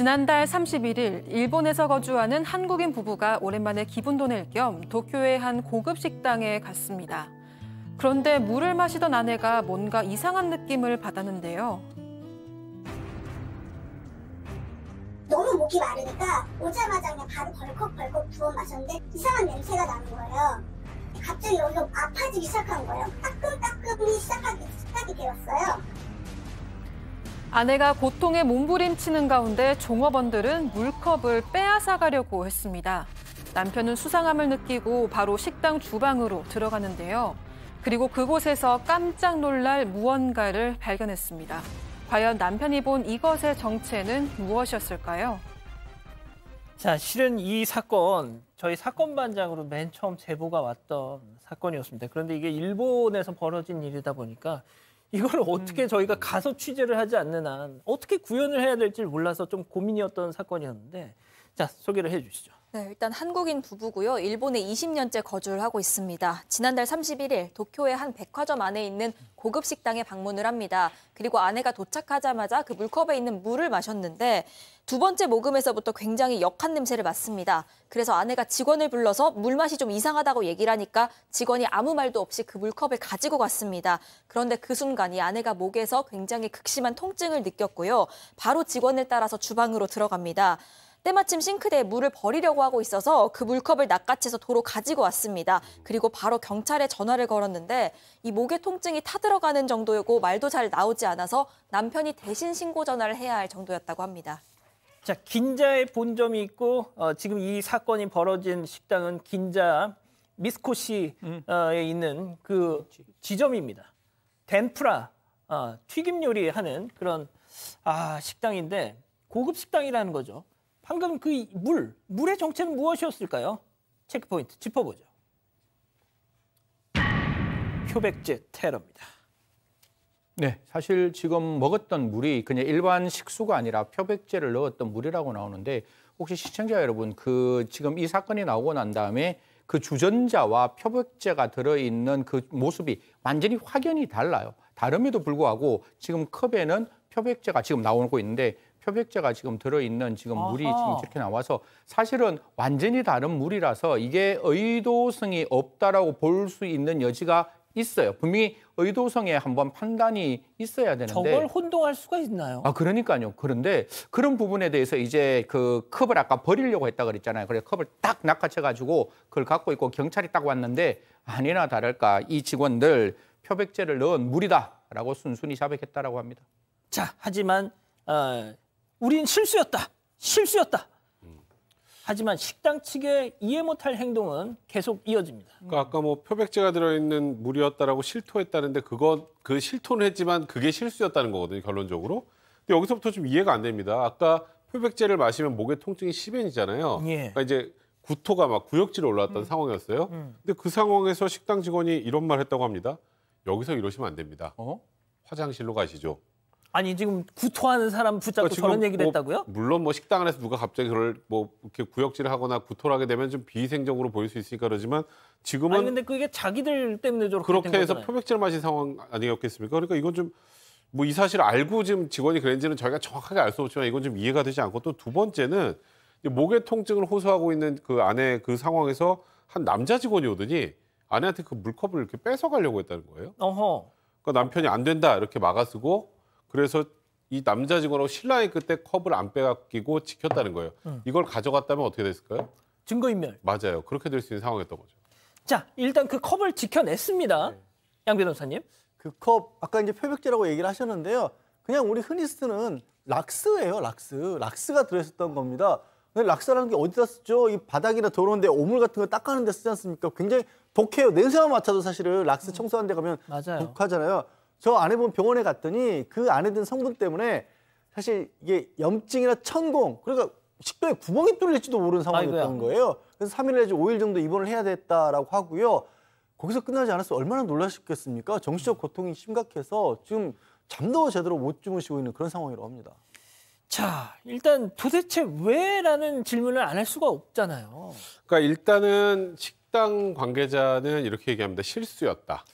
지난달 31일 일본에서 거주하는 한국인 부부가 오랜만에 기분도 낼 겸 도쿄의 한 고급 식당에 갔습니다. 그런데 물을 마시던 아내가 뭔가 이상한 느낌을 받았는데요. 너무 목이 마르니까 오자마자 그냥 바로 벌컥벌컥 부어 마셨는데 이상한 냄새가 나는 거예요. 갑자기 여기 아파지기 시작한 거예요. 따끔따끔이 시작하기, 시작이 되었어요. 아내가 고통에 몸부림치는 가운데 종업원들은 물컵을 빼앗아가려고 했습니다. 남편은 수상함을 느끼고 바로 식당 주방으로 들어가는데요. 그리고 그곳에서 깜짝 놀랄 무언가를 발견했습니다. 과연 남편이 본 이것의 정체는 무엇이었을까요? 자, 실은 이 사건, 저희 사건 반장으로 맨 처음 제보가 왔던 사건이었습니다. 그런데 이게 일본에서 벌어진 일이다 보니까 이걸 어떻게 음. 저희가 가서 취재를 하지 않는 한 어떻게 구현을 해야 될지 몰라서 좀 고민이었던 사건이었는데 자 소개를 해주시죠. 네, 일단 한국인 부부고요. 일본에 20년째 거주를 하고 있습니다. 지난달 31일 도쿄의 한 백화점 안에 있는 고급 식당에 방문을 합니다. 그리고 아내가 도착하자마자 그 물컵에 있는 물을 마셨는데 두 번째 모금에서부터 굉장히 역한 냄새를 맡습니다. 그래서 아내가 직원을 불러서 물맛이 좀 이상하다고 얘기를 하니까 직원이 아무 말도 없이 그 물컵을 가지고 갔습니다. 그런데 그 순간 이 아내가 목에서 굉장히 극심한 통증을 느꼈고요. 바로 직원을 따라서 주방으로 들어갑니다. 때마침 싱크대에 물을 버리려고 하고 있어서 그 물컵을 낚아채서 도로 가지고 왔습니다. 그리고 바로 경찰에 전화를 걸었는데 이 목에 통증이 타들어가는 정도고 말도 잘 나오지 않아서 남편이 대신 신고 전화를 해야 할 정도였다고 합니다. 자, 긴자의 본점이 있고 어, 지금 이 사건이 벌어진 식당은 긴자 미스코시에 음. 있는 그 지점입니다. 덴프라 어, 튀김 요리하는 그런 아, 식당인데 고급 식당이라는 거죠. 방금 그 물, 물의 정체는 무엇이었을까요? 체크포인트 짚어보죠. 표백제 테러입니다. 네, 사실 지금 먹었던 물이 그냥 일반 식수가 아니라 표백제를 넣었던 물이라고 나오는데 혹시 시청자 여러분 그 지금 이 사건이 나오고 난 다음에 그 주전자와 표백제가 들어있는 그 모습이 완전히 확연히 달라요. 다름에도 불구하고 지금 컵에는 표백제가 지금 나오고 있는데 표백제가 지금 들어있는 지금 물이 아하. 지금 이렇게 나와서 사실은 완전히 다른 물이라서 이게 의도성이 없다라고 볼 수 있는 여지가 있어요. 분명히 의도성에 한번 판단이 있어야 되는데 저걸 혼동할 수가 있나요? 아 그러니까요. 그런데 그런 부분에 대해서 이제 그 컵을 아까 버리려고 했다 그랬잖아요. 그래서 컵을 딱 낚아채 가지고 그걸 갖고 있고 경찰이 딱 왔는데 아니나 다를까 이 직원들 표백제를 넣은 물이다라고 순순히 자백했다라고 합니다. 자 하지만 어, 우린 실수였다. 실수였다. 하지만 식당 측의 이해 못할 행동은 계속 이어집니다. 그러니까 아까 뭐 표백제가 들어있는 물이었다라고 실토했다는데 그거그 실토는 했지만 그게 실수였다는 거거든요 결론적으로. 근데 여기서부터 좀 이해가 안 됩니다. 아까 표백제를 마시면 목에 통증이 1 0엔이잖아요 예. 그러니까 이제 구토가 막구역질이 올라왔던 음. 상황이었어요. 음. 근데 그 상황에서 식당 직원이 이런 말 했다고 합니다. 여기서 이러시면 안 됩니다. 어? 화장실로 가시죠. 아니 지금 구토하는 사람 붙잡고 그러니까 저런 얘기를 뭐, 했다고요? 물론 뭐 식당 안에서 누가 갑자기 그걸 뭐 이렇게 구역질 하거나 구토 하게 되면 좀 비위생적으로 보일 수 있으니까 그러지만 지금은 아니 근데 그게 자기들 때문에 저렇게 그렇게 해서 표백제 마신 상황 아니었겠습니까? 그러니까 이건 좀 뭐 이사실 알고 지금 직원이 그랬는지는 저희가 정확하게 알 수 없지만 이건 좀 이해가 되지 않고 또 두 번째는 목의 통증을 호소하고 있는 그 아내 그 상황에서 한 남자 직원이 오더니 아내한테 그 물컵을 이렇게 뺏어 가려고 했다는 거예요. 어허. 그러니까 남편이 안 된다 이렇게 막아쓰고 그래서 이 남자 직원하고 신랑이 그때 컵을 안 빼앗기고 지켰다는 거예요. 음. 이걸 가져갔다면 어떻게 됐을까요? 증거인멸. 맞아요. 그렇게 될 수 있는 상황이었던 거죠. 자, 일단 그 컵을 지켜냈습니다. 네. 양 변호사님. 그 컵, 아까 이제 표백제라고 얘기를 하셨는데요. 그냥 우리 흔히 쓰는 락스예요, 락스. 락스가 들어있었던 겁니다. 근데 락스라는 게 어디다 쓰죠? 이 바닥이나 도로인데 오물 같은 거 닦아는 데 쓰지 않습니까? 굉장히 독해요. 냄새만 맡아도 사실은 락스 청소하는 데 가면 맞아요. 독하잖아요. 저 아내분 병원에 갔더니 그 안에 든 성분 때문에 사실 이게 염증이나 천공 그러니까 식도에 구멍이 뚫릴지도 모르는 상황이었던 거예요. 그래서 3일 내지 5일 정도 입원을 해야 됐다라고 하고요. 거기서 끝나지 않았어 얼마나 놀라셨겠습니까? 정신적 고통이 심각해서 지금 잠도 제대로 못 주무시고 있는 그런 상황이라고 합니다. 자, 일단 도대체 왜라는 질문을 안 할 수가 없잖아요. 그러니까 일단은 식당 관계자는 이렇게 얘기합니다. 실수였다.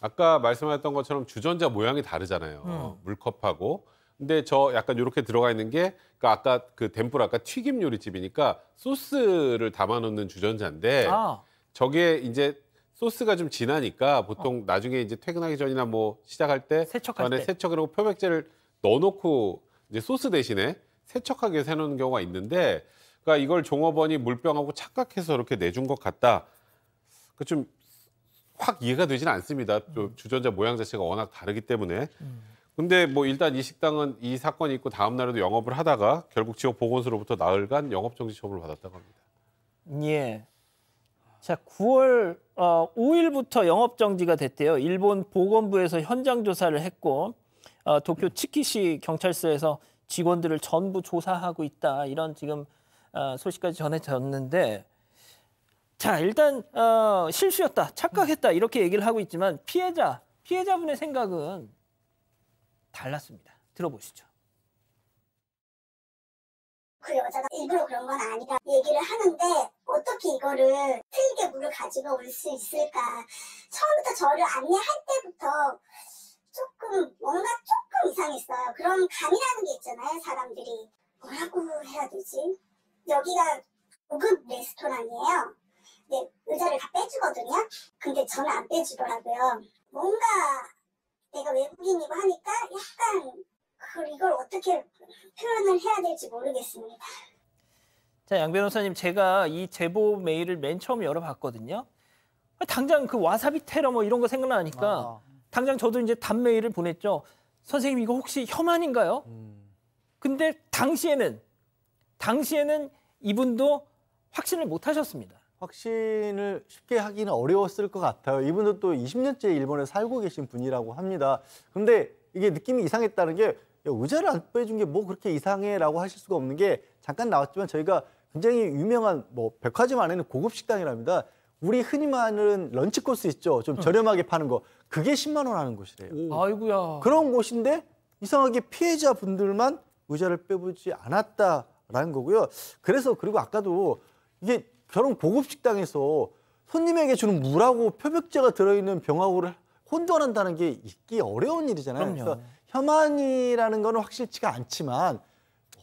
아까 말씀하셨던 것처럼 주전자 모양이 다르잖아요. 음. 물컵하고. 근데 저 약간 이렇게 들어가 있는 게 그러니까 아까 그 덴뿌라 아까 튀김 요리집이니까 소스를 담아 놓는 주전자인데 아. 저게 이제 소스가 좀지나니까 보통 어. 나중에 이제 퇴근하기 전이나 뭐 시작할 때 세척할 안에 세척이고 표백제를 넣어놓고 이제 소스 대신에 세척하게 세놓는 경우가 있는데 그러니까 이걸 종업원이 물병하고 착각해서 이렇게 내준 것 같다. 그좀 확 이해가 되지는 않습니다. 음. 주전자 모양 자체가 워낙 다르기 때문에. 음. 근데 뭐 일단 이 식당은 이 사건이 있고 다음 날에도 영업을 하다가 결국 지역 보건소로부터 나흘간 영업 정지 처분을 받았다고 합니다. 예. 자, 9월 어, 5일부터 영업 정지가 됐대요. 일본 보건부에서 현장 조사를 했고 어, 도쿄 치키시 경찰서에서 직원들을 전부 조사하고 있다 이런 지금 어, 소식까지 전해졌는데 자 일단 어, 실수였다 착각했다 이렇게 얘기를 하고 있지만 피해자 피해자분의 생각은 달랐습니다. 들어보시죠. 그 여자가 일부러 그런 건 아니라 얘기를 하는데 어떻게 이거를 틀게 물을 가지고 올 수 있을까 처음부터 저를 안내할 때부터 조금 뭔가 조금 이상했어요 그런 감이라는 게 있잖아요 사람들이 뭐라고 해야 되지 여기가 고급 레스토랑이에요 네, 의자를 다 빼주거든요. 근데 저는 안 빼주더라고요. 뭔가 내가 외국인이고 하니까 약간 이걸 어떻게 표현을 해야 될지 모르겠습니다. 자, 양 변호사님, 제가 이 제보 메일을 맨 처음 열어봤거든요. 당장 그 와사비 테러 뭐 이런 거 생각나니까 아. 당장 저도 이제 답 메일을 보냈죠. 선생님 이거 혹시 혐한인가요? 음. 근데 당시에는 당시에는 이분도 확신을 못 하셨습니다. 확신을 쉽게 하기는 어려웠을 것 같아요. 이분도 또 20년째 일본에 살고 계신 분이라고 합니다. 근데 이게 느낌이 이상했다는 게 야, 의자를 안 빼준 게 뭐 그렇게 이상해라고 하실 수가 없는 게 잠깐 나왔지만 저희가 굉장히 유명한 뭐 백화점 안에는 고급 식당이랍니다. 우리 흔히 말하는 런치 코스 있죠. 좀 저렴하게 파는 거. 그게 10만 원 하는 곳이래요. 오. 아이고야. 그런 곳인데 이상하게 피해자분들만 의자를 빼보지 않았다라는 거고요. 그래서 그리고 아까도 이게 결혼 고급 식당에서 손님에게 주는 물하고 표백제가 들어있는 병하고를 혼돈한다는 게 있기 어려운 일이잖아요. 그럼요. 그래서 혐한이라는 거는 확실치가 않지만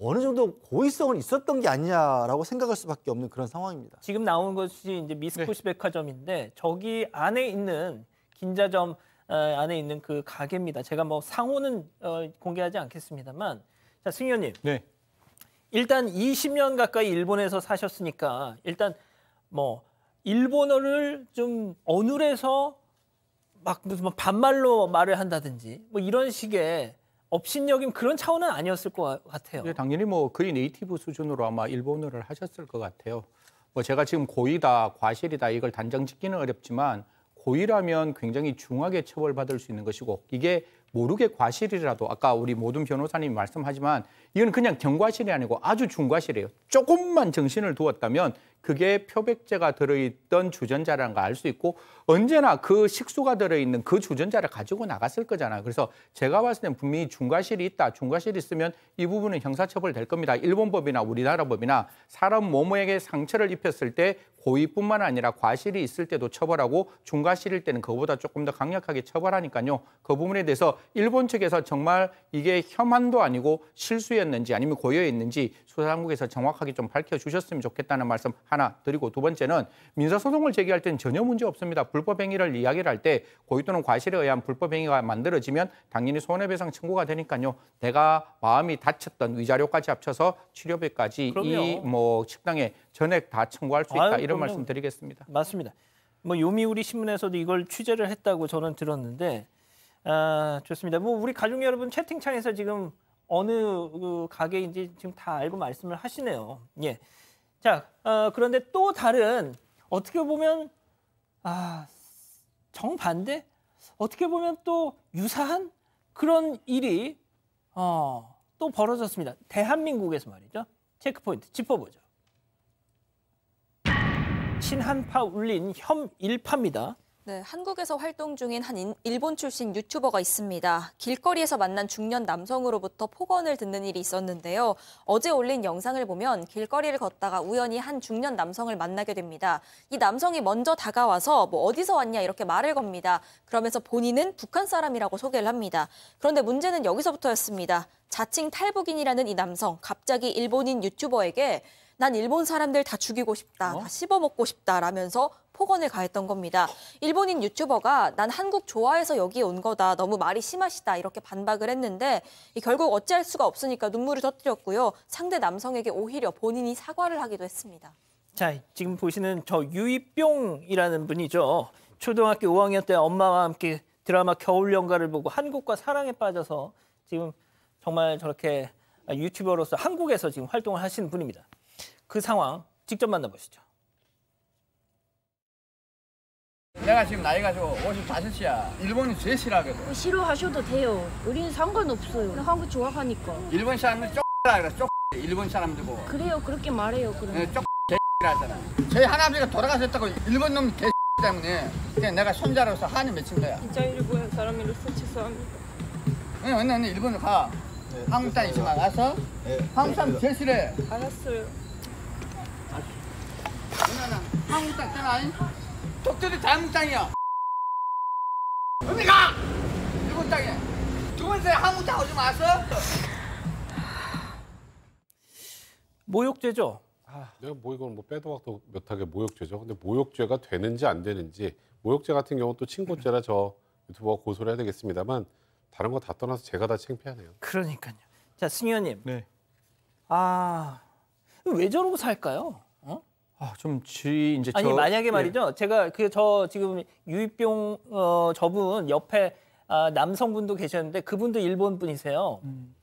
어느 정도 고의성은 있었던 게 아니냐라고 생각할 수밖에 없는 그런 상황입니다. 지금 나온 것이 이제 미스코시 네. 백화점인데 저기 안에 있는 긴자점 어, 안에 있는 그 가게입니다. 제가 뭐 상호는 어, 공개하지 않겠습니다만 자 승희 원님 네. 일단 20년 가까이 일본에서 사셨으니까 일단 뭐 일본어를 좀 어눌해서 막 무슨 뭐 반말로 말을 한다든지 뭐 이런 식의 업신여김 그런 차원은 아니었을 것 같아요. 네, 당연히 뭐 거의 네이티브 수준으로 아마 일본어를 하셨을 것 같아요. 뭐 제가 지금 고의다, 과실이다 이걸 단정 짓기는 어렵지만 고의라면 굉장히 중하게 처벌받을 수 있는 것이고 이게 모르게 과실이라도 아까 우리 모든 변호사님이 말씀하지만 이건 그냥 경과실이 아니고 아주 중과실이에요. 조금만 정신을 두었다면 그게 표백제가 들어있던 주전자라는 걸 알 수 있고 언제나 그 식수가 들어있는 그 주전자를 가지고 나갔을 거잖아요. 그래서 제가 봤을 땐 분명히 중과실이 있다. 중과실이 있으면 이 부분은 형사처벌 될 겁니다. 일본 법이나 우리나라 법이나 사람 몸에게 상처를 입혔을 때 고의뿐만 아니라 과실이 있을 때도 처벌하고 중과실일 때는 그보다 거 조금 더 강력하게 처벌하니까요. 그 부분에 대해서 일본 측에서 정말 이게 혐한도 아니고 실수였는지 아니면 고여있는지 수사당국에서 정확하게 좀 밝혀주셨으면 좋겠다는 말씀 하나 드리고 두 번째는 민사소송을 제기할 땐 전혀 문제 없습니다. 불법 행위를 이야기를 할 때 고의 또는 과실에 의한 불법 행위가 만들어지면 당연히 손해배상 청구가 되니까요. 내가 마음이 다쳤던 위자료까지 합쳐서 치료비까지 이 뭐 식당에 전액 다 청구할 수 있다 아유, 이런 말씀 드리겠습니다. 맞습니다. 뭐 요미우리 신문에서도 이걸 취재를 했다고 저는 들었는데 아, 좋습니다. 뭐 우리 가족 여러분 채팅창에서 지금 어느 그 가게인지 지금 다 알고 말씀을 하시네요. 예. 자, 어, 그런데 또 다른 어떻게 보면 아, 정반대 어떻게 보면 또 유사한 그런 일이 어, 또 벌어졌습니다. 대한민국에서 말이죠. 체크포인트 짚어보죠. 친한파 울린 혐일파입니다. 네, 한국에서 활동 중인 한 일본 출신 유튜버가 있습니다. 길거리에서 만난 중년 남성으로부터 폭언을 듣는 일이 있었는데요. 어제 올린 영상을 보면 길거리를 걷다가 우연히 한 중년 남성을 만나게 됩니다. 이 남성이 먼저 다가와서 뭐 어디서 왔냐 이렇게 말을 겁니다. 그러면서 본인은 북한 사람이라고 소개를 합니다. 그런데 문제는 여기서부터였습니다. 자칭 탈북인이라는 이 남성 갑자기 일본인 유튜버에게 난 일본 사람들 다 죽이고 싶다, 어? 다 씹어먹고 싶다라면서 폭언을 가했던 겁니다. 일본인 유튜버가 난 한국 좋아해서 여기 온 거다, 너무 말이 심하시다 이렇게 반박을 했는데 결국 어찌할 수가 없으니까 눈물을 터뜨렸고요. 상대 남성에게 오히려 본인이 사과를 하기도 했습니다. 자, 지금 보시는 저 유이뿅이라는 분이죠. 초등학교 5학년 때 엄마와 함께 드라마 겨울연가를 보고 한국과 사랑에 빠져서 지금 정말 저렇게 유튜버로서 한국에서 지금 활동을 하시는 분입니다. 그 상황 직접 만나보시죠. 내가 지금 나이가 55이야. 일본이 제일 싫어하거든. 싫어하셔도 돼요. 우리 상관없어요. 한국 좋아하니까. 일본 사람들 쪽라 그래. 쪽 일본 사람들고. 그래요. 그렇게 말해요. 그 개라잖아. 네, 저희 할아버지가 돌아가셨다고 일본 놈 개. 때문에 그냥 내가 손자로서 한이 맺힌 거야. 진짜 일본 사람으로서 죄송합니다. 언니 언니 일본으로 가. 네, 한국 땅 이제 나가 한국 사람 제일 싫해 알았어요. 한국땅 땅아 독도도 잘못 땅이야. 어미가 일본 땅이두 번째 한국 땅 오지 마서. 모욕죄죠. 아, 내가 뭐 이건 뭐 빼도 박도 몇하게 모욕죄죠. 근데 모욕죄가 되는지 안 되는지 모욕죄 같은 경우 또 친고죄라 저유튜버 고소를 해야 되겠습니다만 다른 거 다 떠나서 제가 다 창피하네요. 그러니까요. 자 승현님. 네. 아왜 저러고 살까요? 아, 좀 지, 이제 아니, 저... 만약에 예. 말이죠. 제가 그 저 지금 유입병 어, 저분 옆에 아, 남성분도 계셨는데 그분도 일본 분이세요. 음.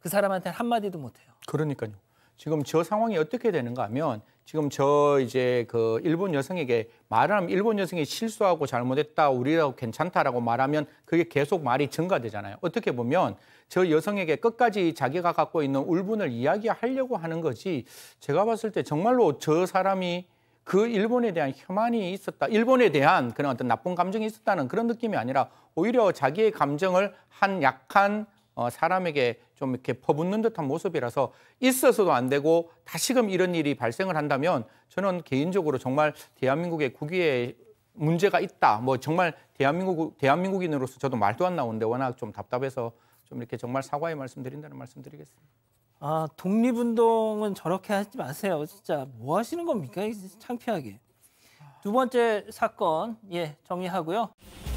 그 사람한테 한마디도 못해요. 그러니까요. 지금 저 상황이 어떻게 되는가 하면 지금 저 이제 그 일본 여성에게 말 하면 일본 여성이 실수하고 잘못했다 우리라고 괜찮다라고 말하면 그게 계속 말이 증가되잖아요. 어떻게 보면 저 여성에게 끝까지 자기가 갖고 있는 울분을 이야기하려고 하는 거지 제가 봤을 때 정말로 저 사람이 그 일본에 대한 혐한이 있었다. 일본에 대한 그런 어떤 나쁜 감정이 있었다는 그런 느낌이 아니라 오히려 자기의 감정을 한 약한 어, 사람에게 좀 이렇게 퍼붓는 듯한 모습이라서 있어서도 안 되고 다시금 이런 일이 발생을 한다면 저는 개인적으로 정말 대한민국의 국위에 문제가 있다. 뭐 정말 대한민국 대한민국인으로서 저도 말도 안 나오는데 워낙 좀 답답해서 좀 이렇게 정말 사과의 말씀드린다는 말씀드리겠습니다. 아 독립운동은 저렇게 하지 마세요. 진짜 뭐 하시는 겁니까? 창피하게. 두 번째 사건 예 정리하고요.